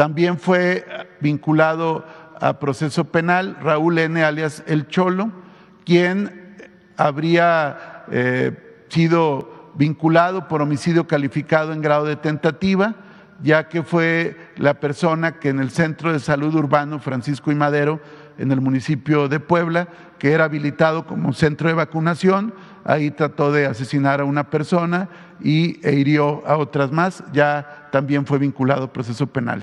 También fue eh, vinculado a proceso penal Raúl N. alias El Cholo, quien habría eh, sido vinculado por homicidio calificado en grado de tentativa, ya que fue la persona que en el Centro de Salud Urbano Francisco y Madero, en el municipio de Puebla, que era habilitado como centro de vacunación, ahí trató de asesinar a una persona y e hirió a otras más, ya también fue vinculado a proceso penal.